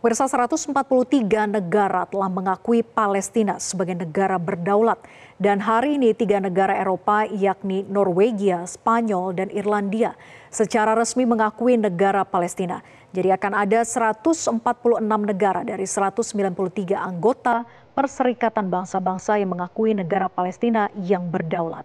Pemirsa 143 negara telah mengakui Palestina sebagai negara berdaulat dan hari ini tiga negara Eropa yakni Norwegia, Spanyol, dan Irlandia secara resmi mengakui negara Palestina. Jadi akan ada 146 negara dari 193 anggota Perserikatan Bangsa-Bangsa yang mengakui negara Palestina yang berdaulat.